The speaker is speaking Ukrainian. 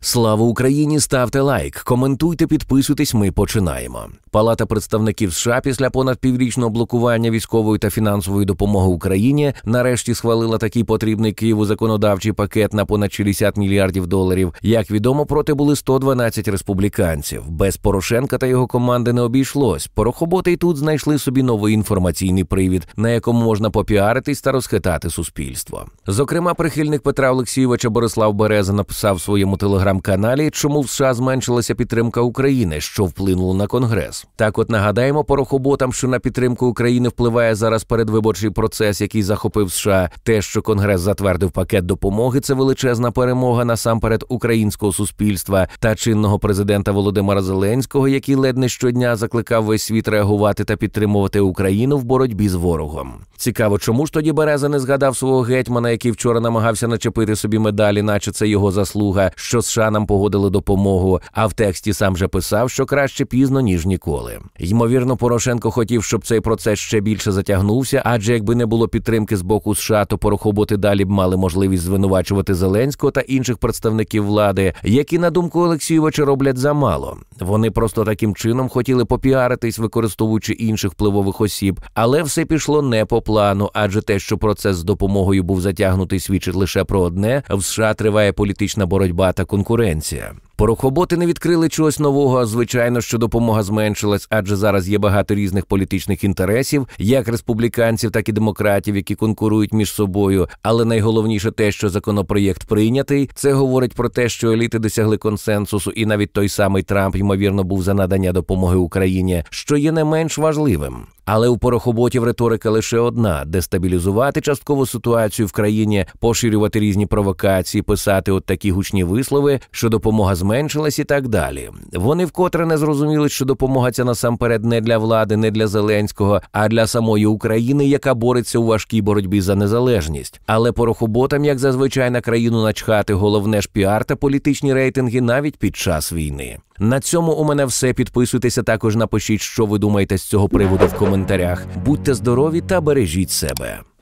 Слава Україні! Ставте лайк, коментуйте, підписуйтесь. Ми починаємо. Палата представників США після понад піврічного блокування військової та фінансової допомоги Україні нарешті схвалила такий потрібний Києву законодавчий пакет на понад 60 мільярдів доларів. Як відомо, проти були 112 республіканців. Без Порошенка та його команди не обійшлось. Порохоботи й тут знайшли собі новий інформаційний привід, на якому можна попіаритись та розхитати суспільство. Зокрема, прихильник Петра Олексійовича Борислав Береза написав в своєму телеграм-каналі, чому в США зменшилася підтримка України, що вплинуло на конгрес час. Так, от нагадаємо порохоботам, що на підтримку України впливає зараз передвиборчий процес, який захопив США. Те, що Конгрес затвердив пакет допомоги, це величезна перемога насамперед українського суспільства та чинного президента Володимира Зеленського, який ледь не щодня закликав весь світ реагувати та підтримувати Україну в боротьбі з ворогом. Цікаво, чому ж тоді Береза не згадав свого гетьмана, який вчора намагався начепити собі медалі, наче це його заслуга, що США нам погодили допомогу. А в тексті сам же писав, що краще пізно ніж ніколи школи. Ймовірно, Порошенко хотів, щоб цей процес ще більше затягнувся, адже якби не було підтримки з боку США, то порохоботи далі б мали можливість звинувачувати Зеленського та інших представників влади, які на думку Олексійовича роблять замало. Вони просто таким чином хотіли попіаритись, використовуючи інших впливових осіб, але все пішло не по плану, адже те, що процес з допомогою був затягнутий, свідчить лише про одне: в США триває політична боротьба та конкуренція. Порохоботи не відкрили чогось нового, звичайно, що допомога зменшилась, адже зараз є багато різних політичних інтересів, як республіканців, так і демократів, які конкурують між собою. Але найголовніше те, що законопроєкт прийнятий, це говорить про те, що еліти досягли консенсусу, і навіть той самий Трамп ймовірно був за надання допомоги Україні, що є не менш важливим. Але у порохоботів риторика лише одна: дестабілізувати часткову ситуацію в країні, поширювати різні провокації, писати от такі гучні вислови, що допомога зменшилась, і так далі. Вони вкотре не зрозуміли, що допомога ця насамперед не для влади, не для Зеленського, а для самої України, яка бореться у важкій боротьбі за незалежність. Але порохоботам, як зазвичай на країну начхати, головне ж піар та політичні рейтинги навіть під час війни. На цьому у мене все. Підписуйтеся також. Напишіть, що ви думаєте з цього приводу в коментарях. Будьте здорові та бережіть себе.